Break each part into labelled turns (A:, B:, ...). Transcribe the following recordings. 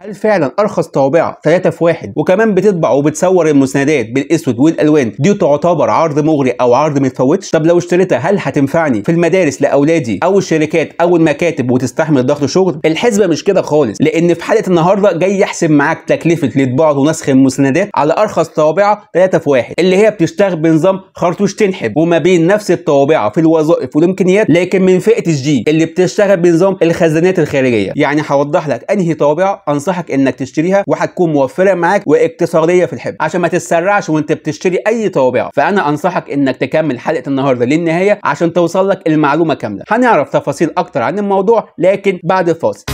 A: هل فعلا ارخص طوابعه 3 في 1 وكمان بتطبع وبتصور المسندات بالاسود والالوان دي تعتبر عرض مغري او عرض ما يتفوتش طب لو اشتريتها هل هتنفعني في المدارس لاولادي او الشركات او المكاتب وتستحمل ضغط شغل الحسبه مش كده خالص لان في حاله النهارده جاي يحسب معاك تكلفه لطباعه ونسخ المسندات على ارخص طوابعه 3 في 1 اللي هي بتشتغل بنظام خرطوش تنحب وما بين نفس الطوابعه في الوظائف والامكانيات لكن من فئه الجي اللي بتشتغل بنظام الخزانات الخارجيه يعني هوضح لك انهي انصح انصحك انك تشتريها وهتكون موفره معاك واقتصاديه في الحب عشان ما تتسرعش وانت بتشتري اي طوابع فانا انصحك انك تكمل حلقه النهارده للنهايه عشان توصل لك المعلومه كامله هنعرف تفاصيل اكتر عن الموضوع لكن بعد الفاصل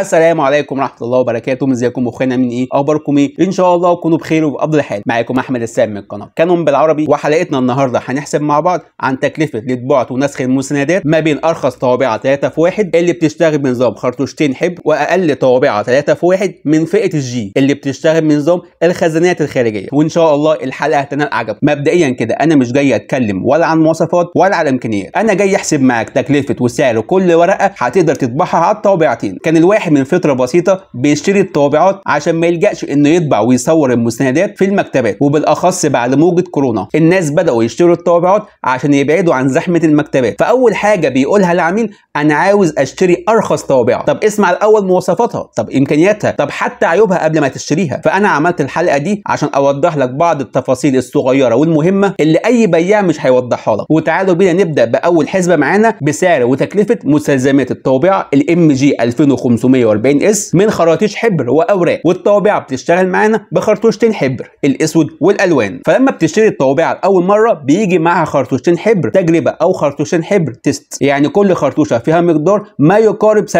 A: السلام عليكم ورحمه الله وبركاته ازيكم اخوانا من ايه اخباركم ايه ان شاء الله تكونوا بخير وبافضل حال معاكم احمد السام من القناه كانون بالعربي وحلقتنا النهارده هنحسب مع بعض عن تكلفه لطباعه ونسخ المسندات ما بين ارخص طوابعه 3 في 1 اللي بتشتغل بنظام خرطوشتين حبر واقل طوابعه 3 في 1 من فئه الجي اللي بتشتغل بنظام الخزانات الخارجيه وان شاء الله الحلقه هتنال عجب مبدئيا كده انا مش جاي اتكلم ولا عن مواصفات ولا على امكانيات انا جاي احسب معاك تكلفه وسعر كل ورقه هتقدر تطبعها على الطابعتين كان الواحد من فتره بسيطه بيشتري الطابعات عشان ما يلجاش انه يطبع ويصور المستندات في المكتبات وبالاخص بعد موجه كورونا الناس بداوا يشتروا الطابعات عشان يبعدوا عن زحمه المكتبات فاول حاجه بيقولها العميل انا عاوز اشتري ارخص طابعه طب اسمع الاول مواصفاتها طب امكانياتها طب حتى عيوبها قبل ما تشتريها فانا عملت الحلقه دي عشان اوضح لك بعض التفاصيل الصغيره والمهمه اللي اي بياع مش هيوضحها لك وتعالوا بينا نبدا باول حسبه معانا بسعر وتكلفه مستلزمات الطابعه الام جي 2500 340 اس من خراطيش حبر واوراق والطوابعه بتشتغل معانا بخرطوشتين حبر الاسود والالوان فلما بتشتري الطوابعه لاول مره بيجي معاها خرطوشتين حبر تجربه او خرطوشتين حبر تيست يعني كل خرطوشه فيها مقدار ما يقارب 70%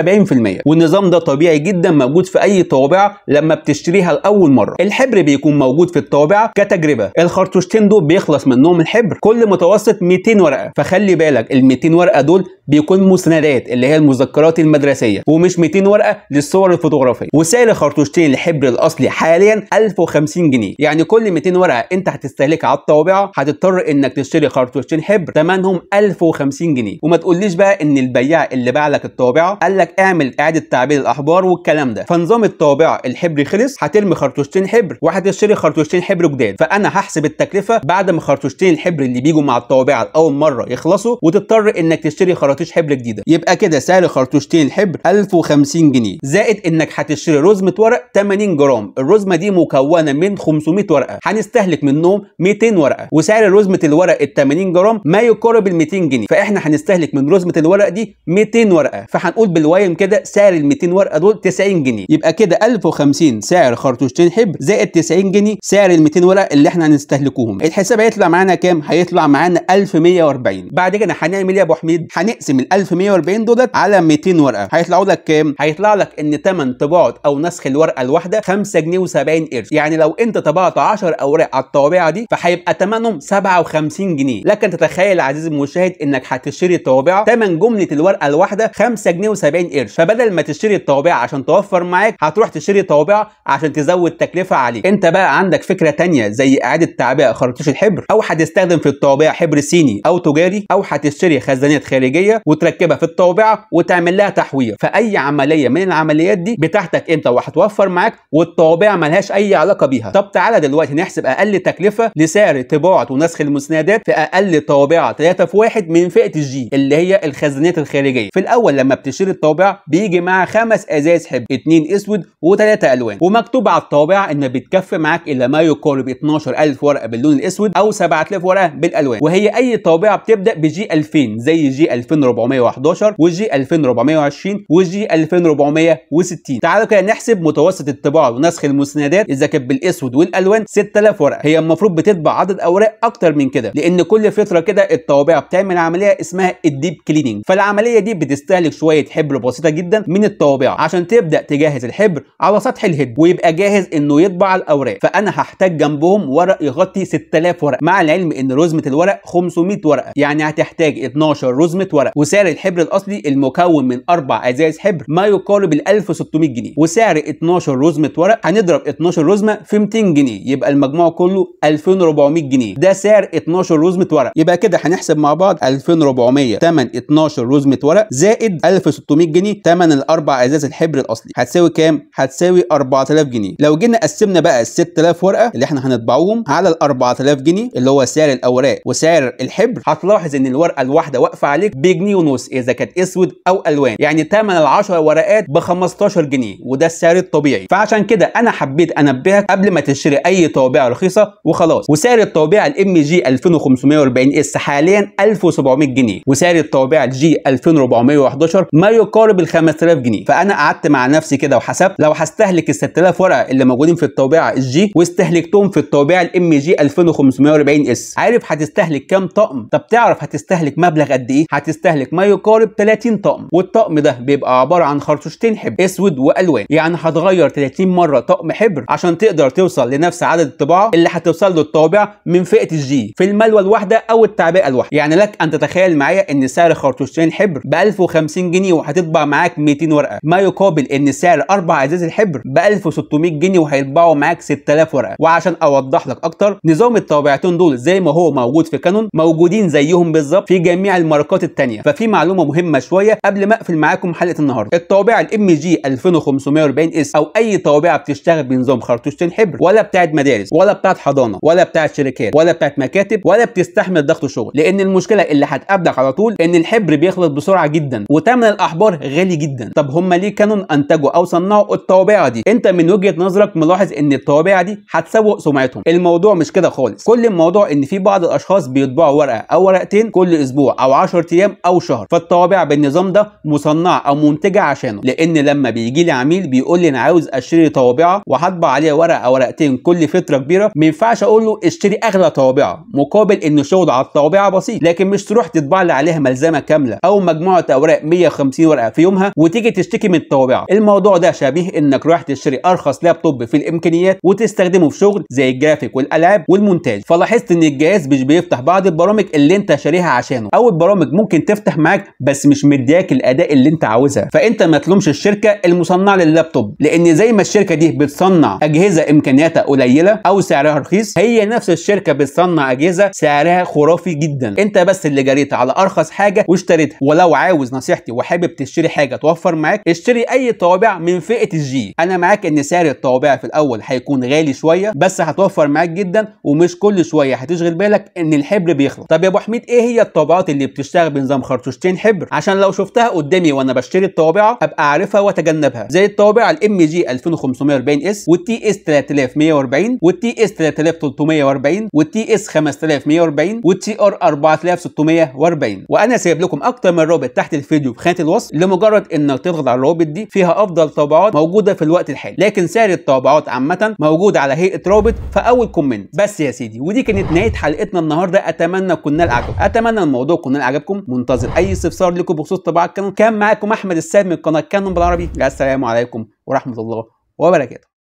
A: والنظام ده طبيعي جدا موجود في اي طوابعه لما بتشتريها لاول مره الحبر بيكون موجود في الطوابعه كتجربه الخرطوشتين دول بيخلص منهم الحبر كل متوسط 200 ورقه فخلي بالك ال 200 ورقه دول بيكون مسندات اللي هي المذكرات المدرسيه ومش 200 ورقه ورقه للصور الفوتوغرافيه وسعر خرطوشتين الحبر الاصلي حاليا 1050 جنيه يعني كل 200 ورقه انت هتستهلكها على الطوابعه هتضطر انك تشتري خرطوشتين حبر ثمنهم 1050 جنيه وما تقوليش بقى ان البياع اللي باع لك الطوابعه قال لك اعمل اعاده تعبير الاحبار والكلام ده فنظام الطوابعه الحبر خلص هترمي خرطوشتين حبر وهتشتري خرطوشتين حبر جداد فانا هحسب التكلفه بعد ما خرطوشتين الحبر اللي بيجوا مع الطوابعه لاول مره يخلصوا وتضطر انك تشتري خراطيش حبر جديده يبقى كده سعر خرطوشتين الحبر 1050 جنيه زائد انك هتشتري رزمه ورق 80 جرام الرزمه دي مكونه من 500 ورقه هنستهلك منهم 200 ورقه وسعر رزمه الورق ال 80 جرام ما يقارب ال 200 جنيه فاحنا هنستهلك من رزمه الورق دي 200 ورقه فهنقول بالوايم كده سعر ال 200 ورقه دول 90 جنيه يبقى كده 1050 سعر خرطوشتين حب زائد 90 جنيه سعر ال 200 ورقه اللي احنا هنستهلكوهم الحساب هيطلع معانا كام هيطلع معانا 1140 بعد كده هنعمل ايه يا ابو حميد هنقسم ال 1140 دولت على 200 ورقه هيطلعوا لك كام هيطلع هيطلع لك ان ثمن طباعه او نسخ الورقه الواحده 5 جنيه و70 قرش يعني لو انت طبعت 10 اوراق على الطوابعه دي فهيبقى ثمنهم 57 جنيه لكن تتخيل عزيزي المشاهد انك هتشتري الطوابعه ثمن جمله الورقه الواحده 5 جنيه و70 قرش فبدل ما تشتري الطوابعه عشان توفر معاك هتروح تشتري طوابعه عشان تزود تكلفه عليك انت بقى عندك فكره ثانيه زي اعاده تعبئه خرطوش الحبر او هتستخدم في الطوابعه حبر صيني او تجاري او هتشتري خزانات خارجيه وتركبها في الطوابعه وتعمل لها تحوير فاي عمليه من العمليات دي بتاعتك انت وهتوفر معاك والطوابع ملهاش اي علاقه بيها طب تعالى دلوقتي نحسب اقل تكلفه لسعر طباعه ونسخ المسندات في اقل طوابعه 3 في 1 من فئه الجي اللي هي الخزانات الخارجيه في الاول لما بتشتري الطابع بيجي معاها خمس ازاز حب اتنين اسود وثلاثه الوان ومكتوب على الطابع ان بتكفي معاك الا ما يقارب 12000 ورقه باللون الاسود او 7000 ورقه بالالوان وهي اي طابعه بتبدا بجي 2000 زي جي 2411 وجي 2420 وجي 2400 460 تعالوا كده نحسب متوسط الطباعه ونسخ المسندات اذا كانت بالاسود والالوان 6000 ورقه هي المفروض بتطبع عدد اوراق اكتر من كده لان كل فتره كده الطوابع بتعمل عمليه اسمها الديب كليننج فالعمليه دي بتستهلك شويه حبر بسيطه جدا من الطوابع عشان تبدا تجهز الحبر على سطح الهيد ويبقى جاهز انه يطبع الاوراق فانا هحتاج جنبهم ورق يغطي 6000 ورقه مع العلم ان رزمه الورق 500 ورقه يعني هتحتاج 12 رزمه ورق وسعر الحبر الاصلي المكون من اربع ازاز حبر ما يقارب يقارب ال 1600 جنيه وسعر 12 رزمه ورق هنضرب 12 رزمه في 200 جنيه يبقى المجموع كله 2400 جنيه ده سعر 12 رزمه ورق يبقى كده هنحسب مع بعض 2400 ثمن 12 رزمه ورق زائد 1600 جنيه ثمن الاربع ازاز الحبر الاصلي هتساوي كام هتساوي 4000 جنيه لو جينا قسمنا بقى ال 6000 ورقه اللي احنا هنطبعوهم على ال 4000 جنيه اللي هو سعر الاوراق وسعر الحبر هتلاحظ ان الورقه الواحده واقفه عليك بجنيه ونص اذا كانت اسود او الوان يعني ثمن ال 10 ورقات الحاجات ب 15 جنيه وده السعر الطبيعي فعشان كده انا حبيت انبهك قبل ما تشتري اي طوابع رخيصه وخلاص وسعر الطوابع الام جي 2540 اس حاليا 1700 جنيه وسعر الطوابع الجي 2411 ما يقارب ال 5000 جنيه فانا قعدت مع نفسي كده وحسبت لو هستهلك ال 6000 ورقه اللي موجودين في الطوابع الجي واستهلكتهم في الطوابع الام جي 2540 اس عارف هتستهلك كام طقم طب تعرف هتستهلك مبلغ قد ايه هتستهلك ما يقارب 30 طقم والطقم ده بيبقى عباره عن خرطوم شاشتين حبر اسود والوان يعني هتغير 30 مره طقم حبر عشان تقدر توصل لنفس عدد الطباعه اللي هتوصل له الطابع من فئه الجي في الملوى الواحده او التعبئه الواحده يعني لك ان تتخيل معايا ان سعر خرطوشتين حبر ب 1050 جنيه وهتطبع معاك 200 ورقه ما يقابل ان سعر اربع ازاز الحبر ب 1600 جنيه وهيطبعوا معاك 6000 ورقه وعشان اوضح لك اكتر نظام الطابعتين دول زي ما هو موجود في كانون موجودين زيهم بالظبط في جميع الماركات الثانيه ففي معلومه مهمه شويه قبل ما اقفل معاكم حلقه النهارده الطابع الطوابع الام جي 2540 اس او اي طوابع بتشتغل بنظام خرطوشتين حبر ولا بتاعت مدارس ولا بتاعت حضانه ولا بتاعت شركات ولا بتاعت مكاتب ولا بتستحمل ضغط شغل لان المشكله اللي هتقابلك على طول ان الحبر بيخلط بسرعه جدا وتمن الاحبار غالي جدا طب هم ليه كانوا انتجوا او صنعوا الطوابع دي انت من وجهه نظرك ملاحظ ان الطوابع دي هتسوق سمعتهم الموضوع مش كده خالص كل الموضوع ان في بعض الاشخاص بيطبعوا ورقه او ورقتين كل اسبوع او 10 ايام او شهر فالطوابع بالنظام ده مصنعه او منتجه عشانه منه لان لما بيجي لي عميل بيقول لي انا عاوز اشتري طوابعه وهطبع عليها ورقه او ورقتين كل فتره كبيره ما ينفعش اقول له اشتري اغلى طوابعه مقابل ان شغل على الطوابعه بسيط لكن مش تروح تطبع لي عليها ملزمه كامله او مجموعه اوراق 150 ورقه في يومها وتيجي تشتكي من الطوابعه الموضوع ده شبيه انك رايح تشتري ارخص لابتوب في الامكانيات وتستخدمه في شغل زي الجرافيك والالعاب والمونتاج فلاحظت ان الجهاز مش بيفتح بعض البرامج اللي انت شاريها عشانه او البرامج ممكن تفتح معاك بس مش مدياك الاداء اللي انت عاوزها فانت ما لهمش الشركه المصنعه لللابتوب لان زي ما الشركه دي بتصنع اجهزه امكانياتها قليله او سعرها رخيص هي نفس الشركه بتصنع اجهزه سعرها خرافي جدا انت بس اللي جريت على ارخص حاجه واشتريتها ولو عاوز نصيحتي وحابب تشتري حاجه توفر معاك اشتري اي طوابع من فئه الجي انا معاك ان سعر الطوابع في الاول هيكون غالي شويه بس هتوفر معاك جدا ومش كل شويه هتشغل بالك ان الحبر بيخلص طب يا ابو حميد ايه هي الطابعات اللي بتشتغل بنظام خرطوشتين حبر عشان لو شفتها قدامي وانا بشتري الطوابع ابقى اعرفها واتجنبها زي الطوابع الام جي 2540 اس والتي اس 3140 والتي اس 3340 والتي اس 5140 والتي ار 4640 وانا سايب لكم اكتر من رابط تحت الفيديو في خانه الوصف لمجرد انك تضغط على الرابط دي فيها افضل طابعات موجوده في الوقت الحالي لكن سعر الطابعات عامه موجود على هيئه رابط في اول كومنت بس يا سيدي ودي كانت نهايه حلقتنا النهارده اتمنى كنا لعجب اتمنى الموضوع كنا عجبكم منتظر اي استفسار لكم بخصوص طباعه القناه كان معاكم احمد السيد من قناه كانون بالعربي السلام عليكم ورحمة الله وبركاته